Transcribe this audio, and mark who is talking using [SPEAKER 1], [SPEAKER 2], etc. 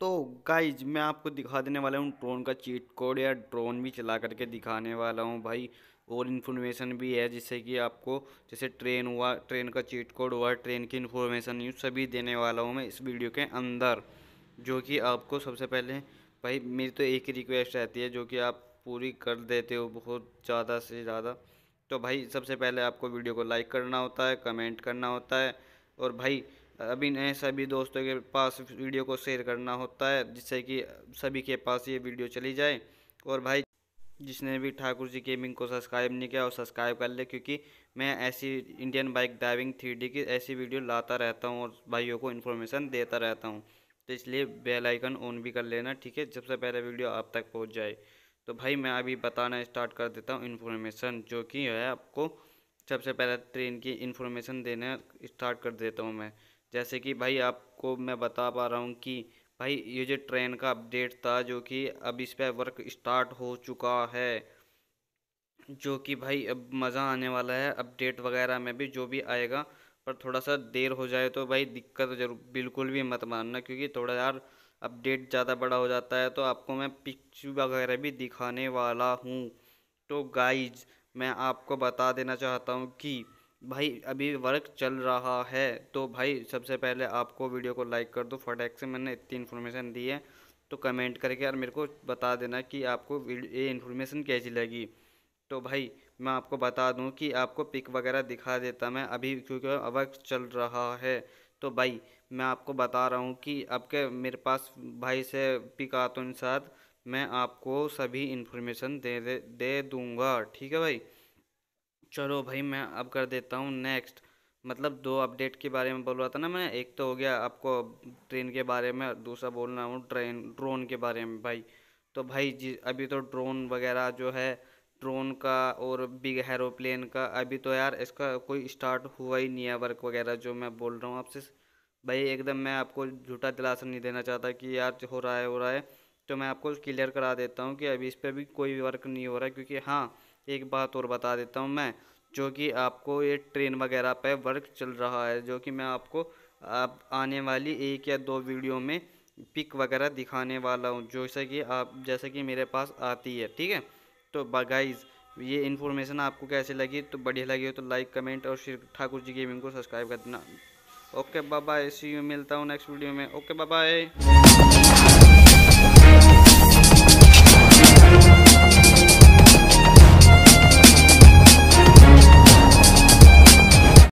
[SPEAKER 1] तो गाइज मैं आपको दिखा देने वाला हूँ ड्रोन का चीट कोड या ड्रोन भी चला करके दिखाने वाला हूँ भाई और इन्फॉर्मेशन भी है जिससे कि आपको जैसे ट्रेन हुआ ट्रेन का चीट कोड हुआ ट्रेन की इन्फॉर्मेशन यूँ सभी देने वाला हूँ मैं इस वीडियो के अंदर जो कि आपको सबसे पहले भाई मेरी तो एक ही रिक्वेस्ट रहती है जो कि आप पूरी कर देते हो बहुत ज़्यादा से ज़्यादा तो भाई सबसे पहले आपको वीडियो को लाइक करना होता है कमेंट करना होता है और भाई अभी नए सभी दोस्तों के पास वीडियो को शेयर करना होता है जिससे कि सभी के पास ये वीडियो चली जाए और भाई जिसने भी ठाकुर जी गेमिंग को सब्सक्राइब नहीं किया और सब्सक्राइब कर ले क्योंकि मैं ऐसी इंडियन बाइक ड्राइविंग थ्री की ऐसी वीडियो लाता रहता हूँ और भाइयों को इन्फॉर्मेशन देता रहता हूँ तो इसलिए बेल आइकन ऑन भी कर लेना ठीक है सबसे पहले वीडियो आप तक पहुँच जाए तो भाई मैं अभी बताना स्टार्ट कर देता हूँ इन्फॉर्मेशन जो कि है आपको सबसे पहले ट्रेन की इन्फॉर्मेशन देना स्टार्ट कर देता हूँ मैं जैसे कि भाई आपको मैं बता पा रहा हूँ कि भाई ये जो ट्रेन का अपडेट था जो कि अब इस पर वर्क स्टार्ट हो चुका है जो कि भाई अब मज़ा आने वाला है अपडेट वगैरह में भी जो भी आएगा पर थोड़ा सा देर हो जाए तो भाई दिक्कत जरूर बिल्कुल भी मत मानना क्योंकि थोड़ा यार अपडेट ज़्यादा बड़ा हो जाता है तो आपको मैं पिक्च वगैरह भी दिखाने वाला हूँ तो गाइज मैं आपको बता देना चाहता हूँ कि भाई अभी वर्क चल रहा है तो भाई सबसे पहले आपको वीडियो को लाइक कर दो फटैक से मैंने इतनी इन्फॉर्मेशन दी है तो कमेंट करके यार मेरे को बता देना कि आपको ये इन्फॉर्मेशन कैसी लगी तो भाई मैं आपको बता दूं कि आपको पिक वगैरह दिखा देता मैं अभी क्योंकि वर्क चल रहा है तो भाई मैं आपको बता रहा हूँ कि आपके मेरे पास भाई से पिक आतुन साथ मैं आपको सभी इन्फॉर्मेशन दे दे, दे दूँगा ठीक है भाई चलो भाई मैं अब कर देता हूँ नेक्स्ट मतलब दो अपडेट के बारे में बोल रहा था ना मैं एक तो हो गया आपको ट्रेन के बारे में दूसरा बोल रहा हूँ ट्रेन ड्रोन के बारे में भाई तो भाई जी अभी तो ड्रोन वगैरह जो है ड्रोन का और बिग एरोप्लेन का अभी तो यार इसका कोई स्टार्ट हुआ ही नहीं है वर्क वगैरह जो मैं बोल रहा हूँ आपसे भाई एकदम मैं आपको झूठा दिलासा नहीं देना चाहता कि यार हो रहा है हो रहा है तो मैं आपको क्लियर करा देता हूँ कि अभी इस पर भी कोई वर्क नहीं हो रहा है क्योंकि हाँ एक बात और बता देता हूँ मैं जो कि आपको ये ट्रेन वगैरह पे वर्क चल रहा है जो कि मैं आपको आप आने वाली एक या दो वीडियो में पिक वगैरह दिखाने वाला हूँ जैसे कि आप जैसे कि मेरे पास आती है ठीक है तो गाइज़ ये इन्फॉर्मेशन आपको कैसे लगी तो बढ़िया लगी हो तो लाइक कमेंट और श्री ठाकुर जी गेमिंग को सब्सक्राइब कर देना ओके बाबा सी यू मिलता हूँ नेक्स्ट वीडियो में ओके बाबा